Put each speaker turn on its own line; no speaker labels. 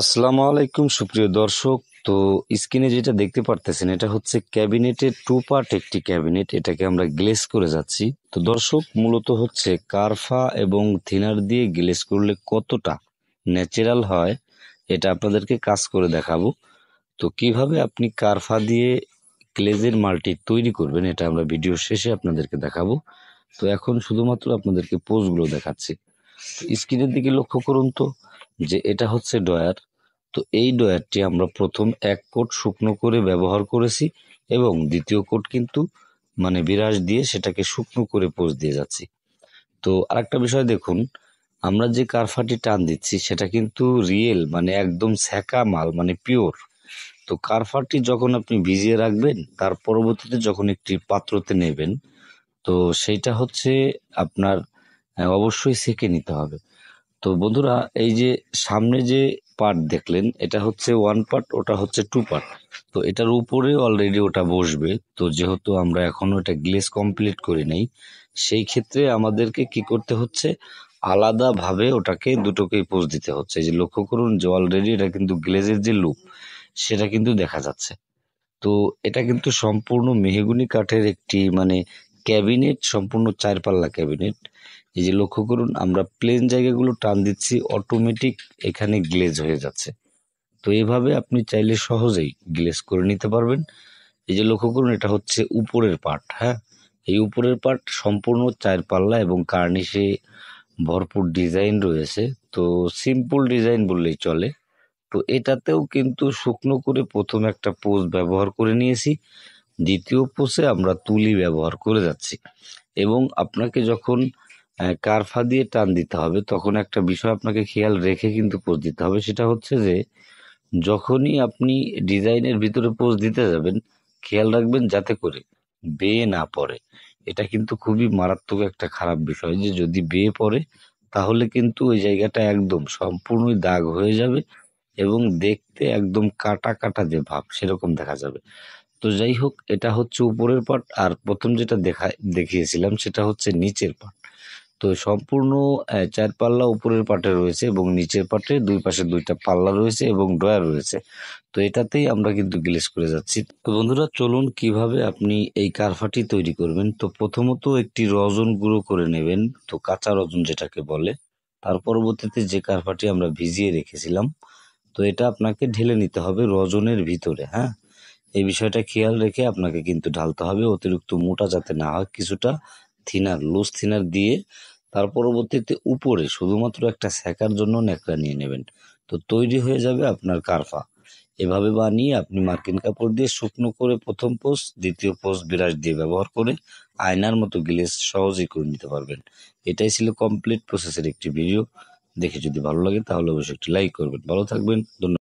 আসসালাম আলাইকুম সুপ্রিয় দর্শক তো স্ক্রিনে যেটা দেখতে পারতেছেন এটা হচ্ছে ক্যাবিনেটের টু পার্ট একটি ক্যাবিনেট এটাকে আমরা গ্লেস করে যাচ্ছি তো দর্শক মূলত হচ্ছে কারফা এবং থিনার দিয়ে গ্লেস করলে কতটা ন্যাচারাল হয় এটা আপনাদেরকে কাজ করে দেখাবো তো কিভাবে আপনি কারফা দিয়ে গ্লেজের মালটি তৈরি করবেন এটা আমরা ভিডিও শেষে আপনাদেরকে দেখাবো তো এখন শুধুমাত্র আপনাদেরকে পোজগুলো দেখাচ্ছি স্ক্রিনের দিকে লক্ষ্য করুন তো যে এটা হচ্ছে ড্রয়ার তো এই ড্রয়ারটি আমরা প্রথম এক কোট শুকনো করে ব্যবহার করেছি এবং দ্বিতীয় কোট কিন্তু মানে বিরাজ দিয়ে সেটাকে শুকনো করে পোষ দিয়ে যাচ্ছি তো আরেকটা বিষয় দেখুন আমরা যে কারফাটি টান দিচ্ছি সেটা কিন্তু রিয়েল মানে একদম ছ্যাঁকা মাল মানে পিওর তো কারফাটি যখন আপনি ভিজিয়ে রাখবেন তার পরবর্তীতে যখন একটি পাত্রতে নেবেন তো সেইটা হচ্ছে আপনার হ্যাঁ, অবশ্যই সেকে নিতে হবে তো বন্ধুরা এই যে সামনে যে পার্ট দেখলেন এটা হচ্ছে ওয়ান পার্ট ওটা হচ্ছে টু পার্ট তো এটার উপরে অলরেডি ওটা বসবে তো যেহেতু আমরা এখনও এটা গ্লেস কমপ্লিট করি নাই সেই ক্ষেত্রে আমাদেরকে কি করতে হচ্ছে আলাদাভাবে ওটাকে দুটোকেই পোজ দিতে হচ্ছে যে লক্ষ্য করুন যে অলরেডি এটা কিন্তু গ্লেজের যে লুপ সেটা কিন্তু দেখা যাচ্ছে তো এটা কিন্তু সম্পূর্ণ মেহেগুনি কাঠের একটি মানে ক্যাবিনেট সম্পূর্ণ চার পাল্লা ক্যাবিনেট এই যে লক্ষ্য করুন আমরা প্লেন জায়গাগুলো টান দিচ্ছি অটোমেটিক এখানে গ্লেজ হয়ে যাচ্ছে তো এভাবে আপনি চাইলে সহজেই গ্লেজ করে নিতে পারবেন এই যে লক্ষ্য করুন এটা হচ্ছে উপরের পার্ট হ্যাঁ এই উপরের পার্ট সম্পূর্ণ চার পাল্লা এবং কার্নিশে ভরপুর ডিজাইন রয়েছে তো সিম্পল ডিজাইন বললেই চলে তো এটাতেও কিন্তু শুকনো করে প্রথম একটা পোজ ব্যবহার করে নিয়েছি দ্বিতীয় পোষে আমরা তুলি ব্যবহার করে যাচ্ছি এবং আপনাকে যখন কারফা দিয়ে টান দিতে হবে তখন একটা বিষয় আপনাকে খেয়াল রেখে কিন্তু পোজ দিতে হবে সেটা হচ্ছে যে যখনই আপনি ডিজাইনের ভিতরে পোজ দিতে যাবেন খেয়াল রাখবেন যাতে করে বেয়ে না পড়ে এটা কিন্তু খুবই মারাত্মক একটা খারাপ বিষয় যে যদি বেয়ে পড়ে তাহলে কিন্তু ওই জায়গাটা একদম সম্পূর্ণই দাগ হয়ে যাবে এবং দেখতে একদম কাটা কাটা যে ভাব সেরকম দেখা যাবে তো যাই হোক এটা হচ্ছে উপরের পার্ট আর প্রথম যেটা দেখা দেখিয়েছিলাম সেটা হচ্ছে নিচের পার্ট তো সম্পূর্ণ চার পাল্লা উপরের পাটে রয়েছে এবং নিচের পাটে দুই পাশে দুইটা পাল্লা রয়েছে এবং ড্রয়ার রয়েছে তো এটাতেই আমরা কিন্তু গ্লেস করে যাচ্ছি তো বন্ধুরা চলুন কিভাবে আপনি এই কারফাটি তৈরি করবেন তো প্রথমত একটি রজন গুঁড়ো করে নেবেন তো কাঁচা রজন যেটাকে বলে তার পরবর্তীতে যে কারফাটি আমরা ভিজিয়ে রেখেছিলাম তো এটা আপনাকে ঢেলে নিতে হবে রজনের ভিতরে হ্যাঁ এই বিষয়টা খেয়াল রেখে আপনাকে কিন্তু ঢালতে হবে অতিরিক্ত মোটা যাতে না হয় কিছুটা থিনার লুজ থিনার দিয়ে তার পরবর্তীতে উপরে শুধুমাত্র একটা শেখার জন্য ন্যাকড়া নিয়ে নেবেন তো তৈরি হয়ে যাবে আপনার কারফা এভাবে বানিয়ে আপনি মার্কিন কাপড় দিয়ে শুকনো করে প্রথম পোস্ট দ্বিতীয় পোস্ট বিরাজ দিয়ে ব্যবহার করে আয়নার মতো গ্লেস সহজেই করে নিতে পারবেন এটাই ছিল কমপ্লিট প্রসেসের একটি ভিডিও দেখে যদি ভালো লাগে তাহলে অবশ্যই একটি লাইক করবেন ভালো থাকবেন ধন্যবাদ